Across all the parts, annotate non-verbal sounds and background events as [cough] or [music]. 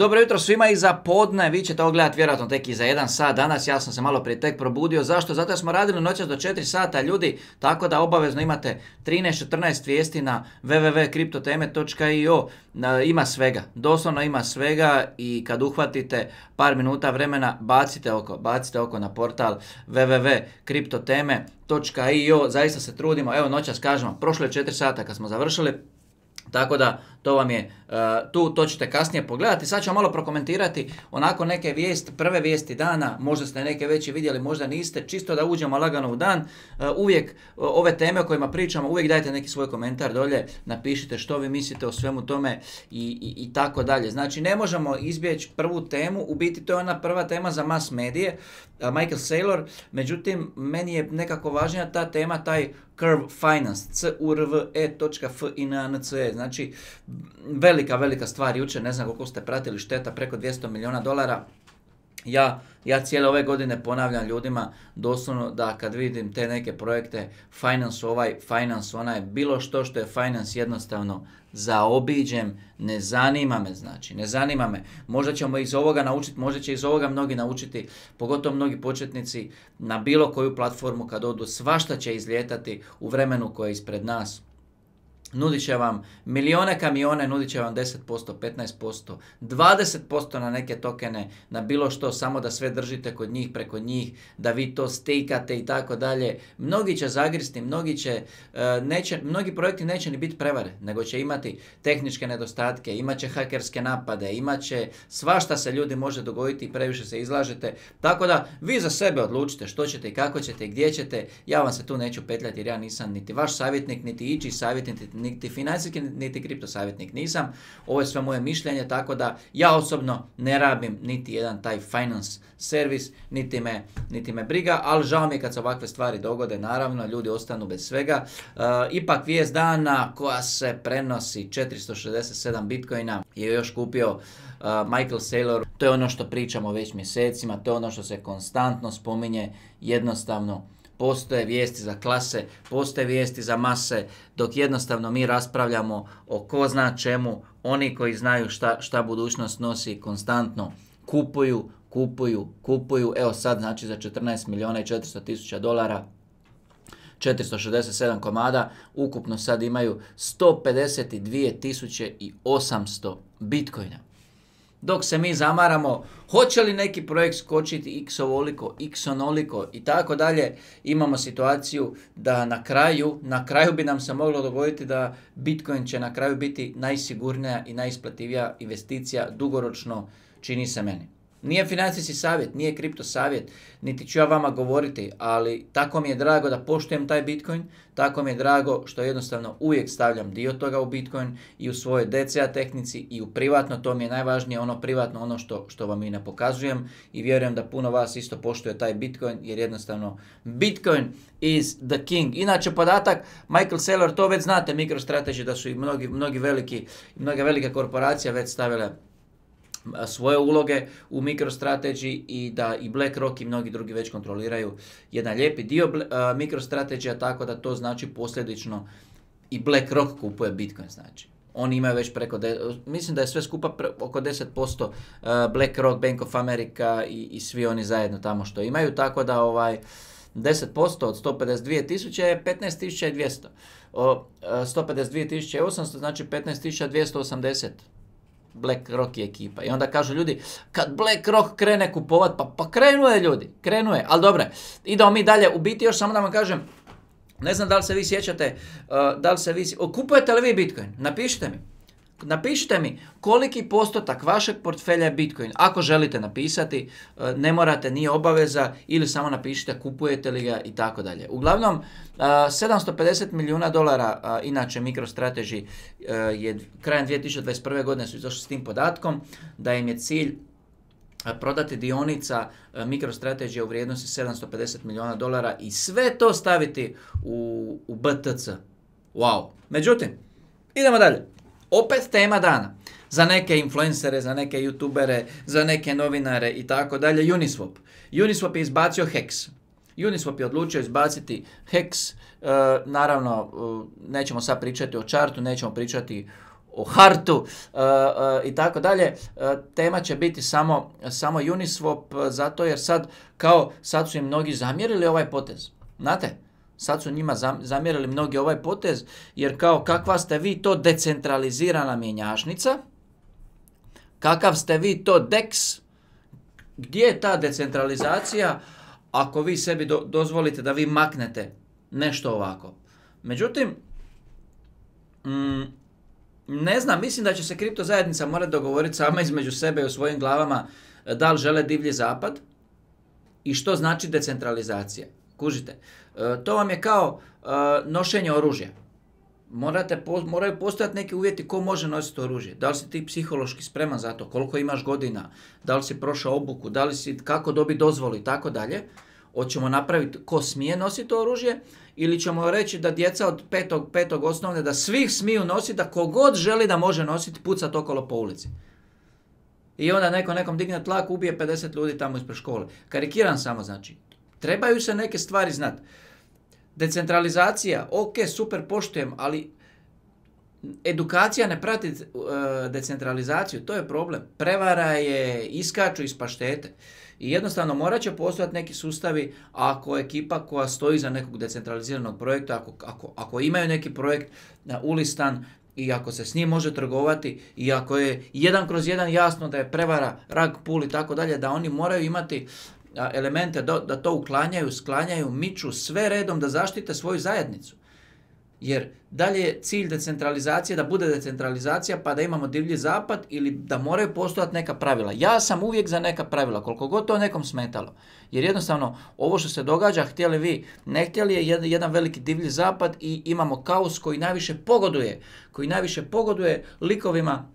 Dobro jutro svima i za podne, vi ćete ovo gledati vjerojatno tek i za jedan sat danas, ja sam se malo prije tek probudio, zašto? Zato smo radili noćas do 4 sata ljudi, tako da obavezno imate 13-14 vijesti na www.kriptoteme.io, ima svega, doslovno ima svega i kad uhvatite par minuta vremena bacite oko, bacite oko na portal www.kriptoteme.io, zaista se trudimo, evo noćas kažemo, prošle 4 sata kad smo završili, tako da to vam je e, tu, to ćete kasnije pogledati. Sad vam malo prokomentirati onako neke vijesti, prve vijesti dana, možda ste neke veći vidjeli, možda niste, čisto da uđemo lagano u dan. E, uvijek e, ove teme o kojima pričamo, uvijek dajte neki svoj komentar dolje, napišite što vi mislite o svemu tome i, tako dalje. Znači ne možemo izbjeći prvu temu, u biti to je ona prva tema za mas medije, Michael Saylor, međutim meni je nekako važnija ta tema, taj Curve Finance, c u r v e i n c e. Znači, velika, velika stvar jučer, ne znam koliko ste pratili, šteta preko 200 milijuna dolara ja, ja cijele ove godine ponavljam ljudima doslovno da kad vidim te neke projekte finance ovaj, finance onaj, bilo što što je finance jednostavno zaobiđem, ne zanima me znači, ne zanima me. Možda ćemo iz ovoga naučiti, možda će iz ovoga mnogi naučiti, pogotovo mnogi početnici na bilo koju platformu kad odu, svašta će izlijetati u vremenu koje je ispred nas. Nudit će vam milijone kamione, nudit će vam 10%, 15%, 20% na neke tokene, na bilo što, samo da sve držite kod njih, preko njih, da vi to stikate i tako dalje. Mnogi će zagristi, mnogi će, e, neće, mnogi projekti neće ni biti prevare, nego će imati tehničke nedostatke, imat će hakerske napade, imat će svašta se ljudi može dogoditi i previše se izlažete. Tako da vi za sebe odlučite što ćete i kako ćete i gdje ćete. Ja vam se tu neću petljati jer ja nisam niti vaš savjetnik, niti ići savjetnik, niti financijski, niti kripto savjetnik nisam. Ovo je sve moje mišljenje, tako da ja osobno ne rabim niti jedan taj finance servis, niti me, niti me briga, ali žao mi je kad se ovakve stvari dogode, naravno, ljudi ostanu bez svega. E, ipak vijest dana koja se prenosi 467 bitcoina je još kupio e, Michael Saylor. To je ono što pričamo već mjesecima, to je ono što se konstantno spominje, jednostavno postoje vijesti za klase, postoje vijesti za mase, dok jednostavno mi raspravljamo o ko zna čemu, oni koji znaju šta, šta budućnost nosi konstantno kupuju, kupuju, kupuju, evo sad znači za 14 milijuna i 400 tisuća dolara 467 komada, ukupno sad imaju 800 bitcoina dok se mi zamaramo hoće li neki projekt skočiti x ovoliko, x onoliko i tako dalje, imamo situaciju da na kraju, na kraju bi nam se moglo dogoditi da Bitcoin će na kraju biti najsigurnija i najisplativija investicija dugoročno čini se meni. Nije financijski savjet, nije kripto savjet, niti ću ja vama govoriti, ali tako mi je drago da poštujem taj Bitcoin, tako mi je drago što jednostavno uvijek stavljam dio toga u Bitcoin i u svojoj DCA tehnici i u privatno, to mi je najvažnije ono privatno, ono što, što vam i ne pokazujem i vjerujem da puno vas isto poštuje taj Bitcoin jer jednostavno Bitcoin is the king. Inače podatak, Michael Saylor, to već znate, MicroStrategy da su i mnogi, mnogi veliki, mnoga velika korporacija već stavile svoje uloge u MicroStrategy i da i BlackRock i mnogi drugi već kontroliraju jedan lijepi dio microstrategy tako da to znači posljedično i BlackRock kupuje Bitcoin, znači. Oni imaju već preko, mislim da je sve skupa oko 10% BlackRock, Bank of America i, svi oni zajedno tamo što imaju, tako da ovaj 10% od 152 je 15 200. O, 800 znači 15.280. BlackRock je ekipa. I onda kažu ljudi, kad BlackRock krene kupovat, pa, pa krenuje ljudi, krenuje. Ali dobro, idemo mi dalje. U biti još samo da vam kažem, ne znam da li se vi sjećate, uh, da li se vi... Kupujete li vi Bitcoin? Napišite mi. Napišite mi koliki postotak vašeg portfelja je Bitcoin. Ako želite napisati, e, ne morate, nije obaveza ili samo napišite kupujete li ga i tako dalje. Uglavnom, 750 e, milijuna dolara, e, inače MicroStrategy je krajem 2021. godine su izašli s tim podatkom da im je cilj prodati dionica MicroStrategy u vrijednosti 750 milijuna dolara i sve to staviti u, u BTC. Wow. Međutim, idemo dalje. Opet tema dana. Za neke influencere, za neke youtubere, za neke novinare i tako dalje. Uniswap. Uniswap je izbacio Hex. Uniswap je odlučio izbaciti Hex. E, naravno, e, nećemo sad pričati o chartu, nećemo pričati o hartu e, i tako dalje. Tema će biti samo, samo Uniswap zato jer sad kao sad su im mnogi zamjerili ovaj potez. Znate, Sad su njima zamjerili mnogi ovaj potez, jer kao kakva ste vi to decentralizirana mjenjašnica? kakav ste vi to DEX, gdje je ta decentralizacija ako vi sebi dozvolite da vi maknete nešto ovako. Međutim, mm, ne znam, mislim da će se kripto zajednica morati dogovoriti sama između sebe i u svojim glavama e, da li žele divlji zapad i što znači decentralizacija. Kužite, E, to vam je kao e, nošenje oružja. Morate, moraju postojati neki uvjeti ko može nositi oružje. Da li si ti psihološki spreman za to, koliko imaš godina, da li si prošao obuku, da li si kako dobi dozvolu i tako dalje. Hoćemo napraviti ko smije nositi oružje ili ćemo reći da djeca od petog, petog osnovne da svih smiju nositi, da kogod želi da može nositi pucat okolo po ulici. I onda neko nekom digne tlak, ubije 50 ljudi tamo ispred škole. Karikiran samo znači. Trebaju se neke stvari znati. Decentralizacija, ok, super poštujem, ali edukacija ne prati e, decentralizaciju, to je problem. Prevara je, iskaču iz paštete. I jednostavno morat će postojati neki sustavi ako ekipa koja stoji za nekog decentraliziranog projekta, ako, ako, ako imaju neki projekt na e, ulistan i ako se s njim može trgovati i ako je jedan kroz jedan jasno da je prevara, rag, pul i tako dalje, da oni moraju imati elemente da, da to uklanjaju, sklanjaju, miču sve redom da zaštite svoju zajednicu. Jer dalje je cilj decentralizacije da bude decentralizacija pa da imamo divlji zapad ili da moraju postojati neka pravila. Ja sam uvijek za neka pravila, koliko god to nekom smetalo. Jer jednostavno ovo što se događa, htjeli vi, ne htjeli je jedan veliki divlji zapad i imamo kaos koji najviše pogoduje, koji najviše pogoduje likovima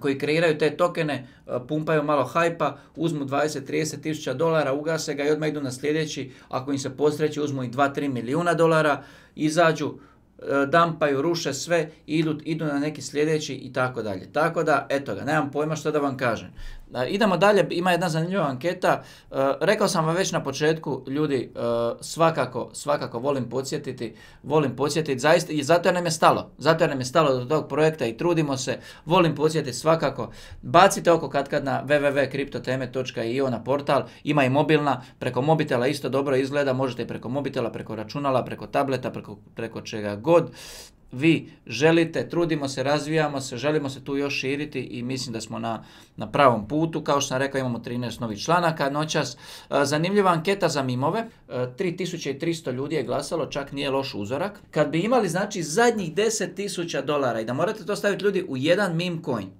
koji kreiraju te tokene, e, pumpaju malo hajpa, uzmu 20-30 tisuća dolara, ugase ga i odmah idu na sljedeći, ako im se posreći uzmu i 2-3 milijuna dolara, izađu, e, dampaju, ruše sve, idu, idu na neki sljedeći i tako dalje. Tako da, eto ga, nemam pojma što da vam kažem. E, idemo dalje, ima jedna zanimljiva anketa. E, rekao sam vam već na početku, ljudi, e, svakako, svakako volim podsjetiti, volim podsjetiti, zaista, i zato nam je stalo, zato je nam je stalo do tog projekta i trudimo se, volim podsjetiti svakako. Bacite oko kad kad na www.kriptoteme.io na portal, ima i mobilna, preko mobitela isto dobro izgleda, možete i preko mobitela, preko računala, preko tableta, preko, preko čega god vi želite, trudimo se, razvijamo se, želimo se tu još širiti i mislim da smo na, na pravom putu. Kao što sam rekao, imamo 13 novih članaka noćas. E, zanimljiva anketa za mimove. 3300 e, ljudi je glasalo, čak nije loš uzorak. Kad bi imali znači zadnjih 10.000 dolara i da morate to staviti ljudi u jedan meme coin,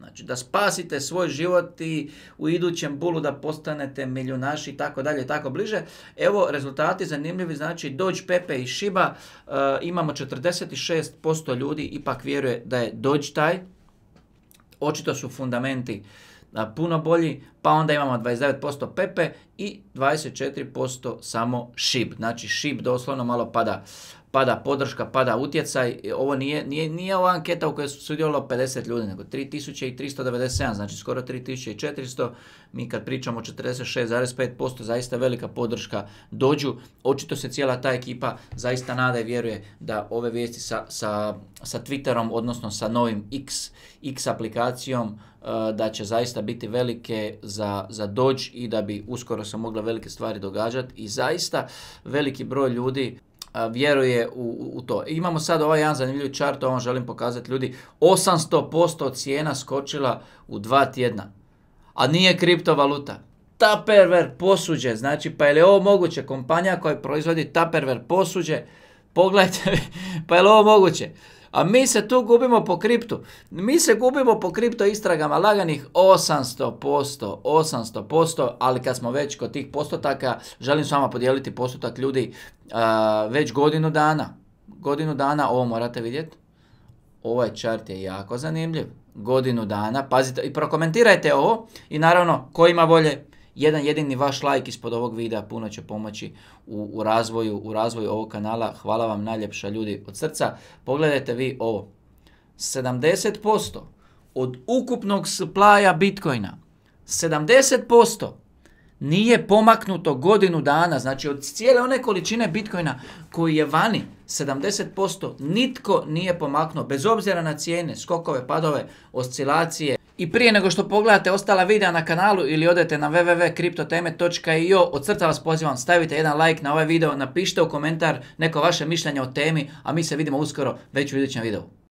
Znači da spasite svoj život i u idućem bulu da postanete milionaši i tako dalje tako bliže. Evo rezultati zanimljivi, znači Dođ, Pepe i Šiba eh, imamo 46% ljudi ipak vjeruje da je Dođ taj. Očito su fundamenti eh, puno bolji, pa onda imamo 29% Pepe i 24% samo Šib. Znači Šib doslovno malo pada pada podrška, pada utjecaj. Ovo nije, nije, nije ova anketa u kojoj su sudjelovalo 50 ljudi, nego 3397, znači skoro 3400. Mi kad pričamo 46,5%, zaista velika podrška dođu. Očito se cijela ta ekipa zaista nada i vjeruje da ove vijesti sa, sa, sa Twitterom, odnosno sa novim X, X aplikacijom, eh, da će zaista biti velike za, za dođ i da bi uskoro se mogle velike stvari događati i zaista veliki broj ljudi vjeruje u, u, to. Imamo sad ovaj jedan zanimljiv čart, vam želim pokazati ljudi. 800% cijena skočila u dva tjedna. A nije kriptovaluta. Taperver posuđe, znači pa je li ovo moguće? Kompanija koja proizvodi Taperver posuđe, pogledajte, [laughs] pa je li ovo moguće? A mi se tu gubimo po kriptu. Mi se gubimo po kripto istragama laganih 800%, 800%, ali kad smo već kod tih postotaka, želim s vama podijeliti postotak ljudi već godinu dana. Godinu dana, ovo morate vidjeti. Ovaj čart je jako zanimljiv. Godinu dana, pazite i prokomentirajte ovo i naravno ko ima volje jedan jedini vaš like ispod ovog videa puno će pomoći u, razvoju, u razvoju ovog kanala. Hvala vam najljepša ljudi od srca. Pogledajte vi ovo. 70% od ukupnog supplya Bitcoina, 70% nije pomaknuto godinu dana, znači od cijele one količine Bitcoina koji je vani, 70% nitko nije pomaknuo, bez obzira na cijene, skokove, padove, oscilacije, i prije nego što pogledate ostala videa na kanalu ili odete na www.kriptoteme.io od srca vas pozivam stavite jedan like na ovaj video, napišite u komentar neko vaše mišljenje o temi, a mi se vidimo uskoro već u idućem videu.